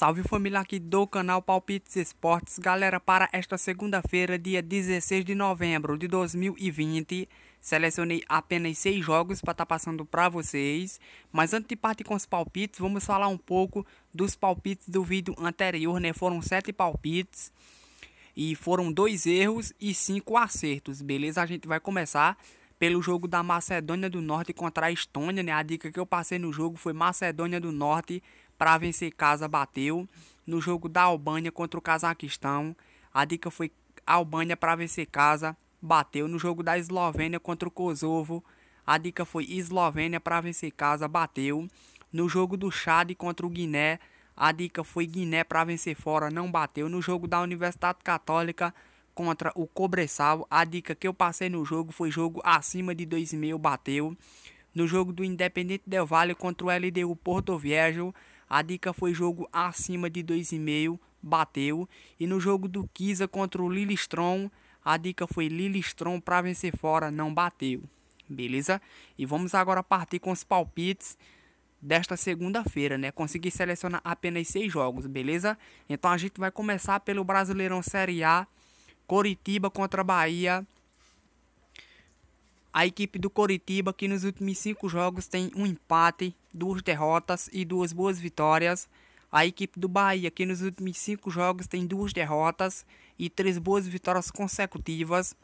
Salve família aqui do canal Palpites Esportes. Galera, para esta segunda-feira, dia 16 de novembro de 2020, selecionei apenas seis jogos para estar tá passando para vocês. Mas antes de partir com os palpites, vamos falar um pouco dos palpites do vídeo anterior, né? Foram sete palpites e foram dois erros e cinco acertos, beleza? A gente vai começar pelo jogo da Macedônia do Norte contra a Estônia, né? A dica que eu passei no jogo foi Macedônia do Norte para vencer casa bateu. No jogo da Albânia contra o Cazaquistão, a dica foi Albânia para vencer casa bateu. No jogo da Eslovênia contra o Kosovo, a dica foi Eslovênia para vencer casa bateu. No jogo do Chad contra o Guiné, a dica foi Guiné para vencer fora, não bateu. No jogo da Universidade Católica contra o Cobressal, a dica que eu passei no jogo foi jogo acima de mil bateu. No jogo do Independente Del Valle contra o LDU Porto Viejo, a dica foi jogo acima de 2,5, bateu. E no jogo do Kisa contra o Lilistron, a dica foi Lilistron para vencer fora, não bateu. Beleza? E vamos agora partir com os palpites desta segunda-feira, né? Consegui selecionar apenas seis jogos, beleza? Então a gente vai começar pelo Brasileirão Série A, Coritiba contra Bahia. A equipe do Coritiba que nos últimos cinco jogos tem um empate, duas derrotas e duas boas vitórias. A equipe do Bahia, que nos últimos cinco jogos tem duas derrotas e três boas vitórias consecutivas.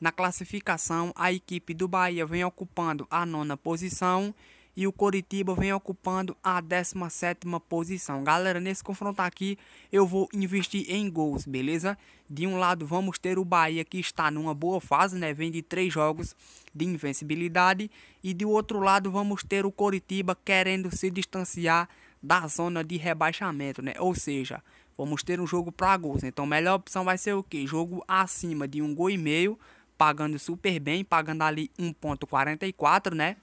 Na classificação, a equipe do Bahia vem ocupando a nona posição e o Coritiba vem ocupando a 17 posição. Galera, nesse confronto aqui eu vou investir em gols, beleza? De um lado vamos ter o Bahia que está numa boa fase, né? Vem de três jogos de invencibilidade e do outro lado vamos ter o Coritiba querendo se distanciar da zona de rebaixamento, né? Ou seja, vamos ter um jogo para gols. Então, a melhor opção vai ser o que? Jogo acima de um gol e meio, pagando super bem, pagando ali 1.44, né?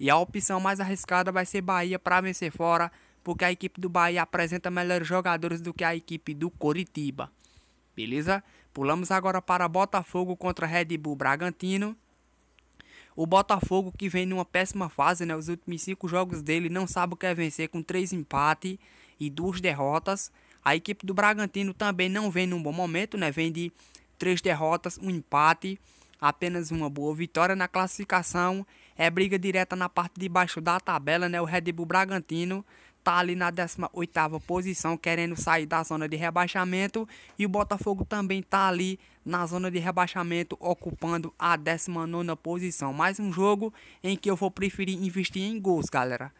E a opção mais arriscada vai ser Bahia para vencer fora, porque a equipe do Bahia apresenta melhores jogadores do que a equipe do Coritiba. Beleza? Pulamos agora para Botafogo contra Red Bull Bragantino. O Botafogo que vem numa péssima fase, né? Os últimos cinco jogos dele não sabe o que é vencer com três empates e duas derrotas. A equipe do Bragantino também não vem num bom momento, né? Vem de três derrotas, um empate, apenas uma boa vitória na classificação é briga direta na parte de baixo da tabela, né? O Red Bull Bragantino tá ali na 18ª posição, querendo sair da zona de rebaixamento, e o Botafogo também tá ali na zona de rebaixamento, ocupando a 19ª posição. Mais um jogo em que eu vou preferir investir em gols, galera.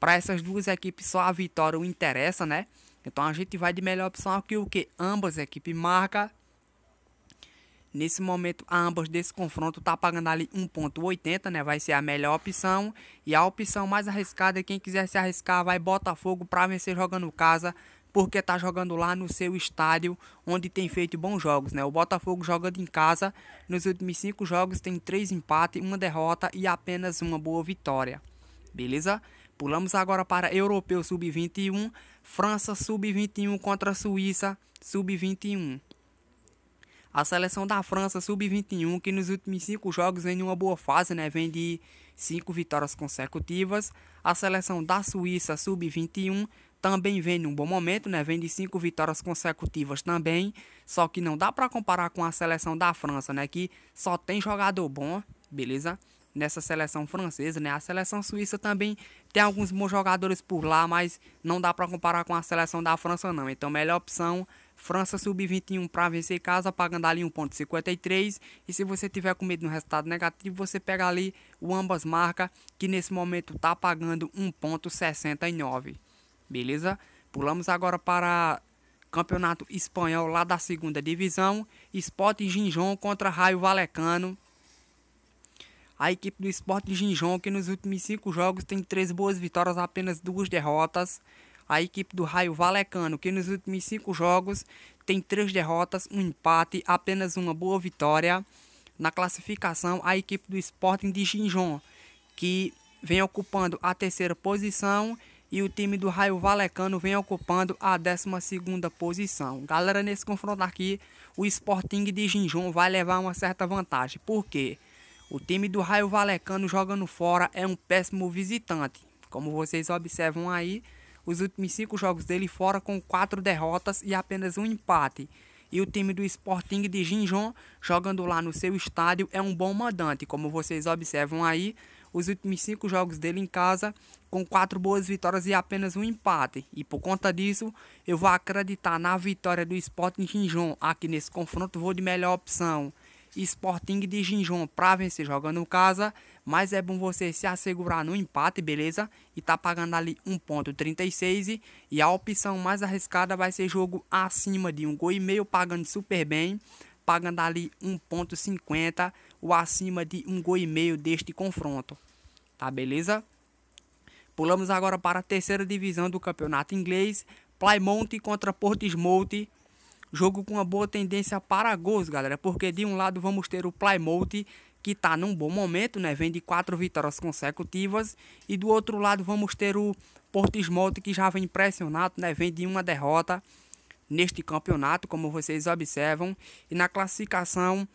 Para essas duas equipes só a vitória o interessa, né? Então a gente vai de melhor opção aqui, o que ambas equipes marcam Nesse momento, ambas desse confronto tá pagando ali 1.80, né? Vai ser a melhor opção. E a opção mais arriscada, é quem quiser se arriscar, vai Botafogo para vencer jogando casa, porque tá jogando lá no seu estádio, onde tem feito bons jogos, né? O Botafogo jogando em casa, nos últimos 5 jogos tem 3 empates, uma derrota e apenas uma boa vitória. Beleza? Pulamos agora para Europeu Sub-21, França Sub-21 contra Suíça Sub-21. A seleção da França sub-21, que nos últimos cinco jogos vem em uma boa fase, né? Vem de cinco vitórias consecutivas. A seleção da Suíça sub-21 também vem em um bom momento, né? Vem de cinco vitórias consecutivas também. Só que não dá para comparar com a seleção da França, né? Que só tem jogador bom, beleza? Nessa seleção francesa, né? A seleção suíça também tem alguns bons jogadores por lá, mas não dá para comparar com a seleção da França, não. Então, melhor opção França sub 21 para vencer casa, pagando ali 1,53. E se você tiver com medo no resultado negativo, você pega ali o ambas marca, que nesse momento está pagando 1,69. Beleza? Pulamos agora para Campeonato Espanhol lá da segunda divisão. Sport Ginjon contra Raio Valecano. A equipe do Sport Ginjon, que nos últimos cinco jogos tem três boas vitórias, apenas duas derrotas a equipe do Raio Valecano, que nos últimos cinco jogos tem três derrotas, um empate, apenas uma boa vitória. Na classificação, a equipe do Sporting de Ginjon, que vem ocupando a terceira posição e o time do Raio Valecano vem ocupando a décima segunda posição. Galera, nesse confronto aqui, o Sporting de Jinjum vai levar uma certa vantagem. Por quê? O time do Raio Valecano jogando fora é um péssimo visitante. Como vocês observam aí, os últimos cinco jogos dele fora com quatro derrotas e apenas um empate. E o time do Sporting de Jinjon, jogando lá no seu estádio, é um bom mandante. Como vocês observam aí, os últimos cinco jogos dele em casa, com quatro boas vitórias e apenas um empate. E por conta disso, eu vou acreditar na vitória do Sporting Jinjon aqui nesse confronto, vou de melhor opção. Sporting de Gijón, para vencer jogando casa, mas é bom você se assegurar no empate, beleza? E tá pagando ali 1.36 e a opção mais arriscada vai ser jogo acima de um gol e meio pagando super bem, pagando ali 1.50 ou acima de um gol e meio deste confronto. Tá beleza? Pulamos agora para a terceira divisão do campeonato inglês, Plymouth contra Portsmouth Jogo com uma boa tendência para gols, galera, porque de um lado vamos ter o Plymouth, que está num bom momento, né? Vem de quatro vitórias consecutivas. E do outro lado vamos ter o Portismouth, que já vem impressionado, né? Vem de uma derrota neste campeonato, como vocês observam. E na classificação,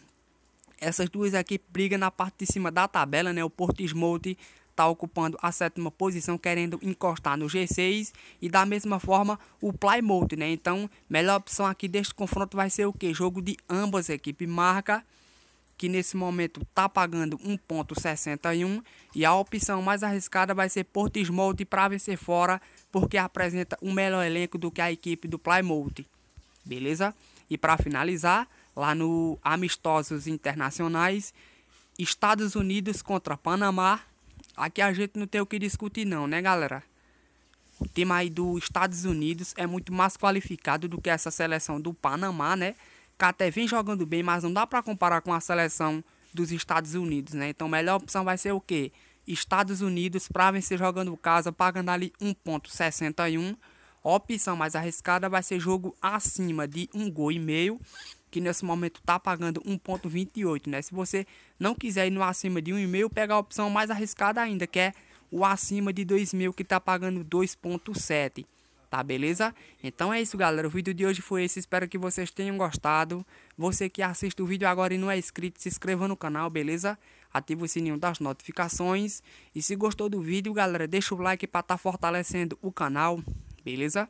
essas duas equipes brigam na parte de cima da tabela, né? O Portismouth está ocupando a sétima posição, querendo encostar no G6. E da mesma forma, o Plymouth, né? Então, melhor opção aqui deste confronto vai ser o que? Jogo de ambas equipes. Marca que nesse momento está pagando 1.61 e a opção mais arriscada vai ser Portismouth para vencer fora, porque apresenta um melhor elenco do que a equipe do Plymouth. Beleza? E para finalizar, lá no Amistosos Internacionais, Estados Unidos contra Panamá, Aqui a gente não tem o que discutir não, né galera? O time aí dos Estados Unidos é muito mais qualificado do que essa seleção do Panamá, né? Que até vem jogando bem, mas não dá para comparar com a seleção dos Estados Unidos, né? Então a melhor opção vai ser o quê? Estados Unidos para vencer jogando casa, pagando ali 1.61. A opção mais arriscada vai ser jogo acima de um gol e meio que nesse momento está pagando 1,28, né? Se você não quiser ir no acima de 1,5, pega a opção mais arriscada ainda, que é o acima de 2.000, que está pagando 2,7, tá beleza? Então é isso, galera. O vídeo de hoje foi esse. Espero que vocês tenham gostado. Você que assiste o vídeo agora e não é inscrito, se inscreva no canal, beleza? Ative o sininho das notificações. E se gostou do vídeo, galera, deixa o like para estar tá fortalecendo o canal, beleza?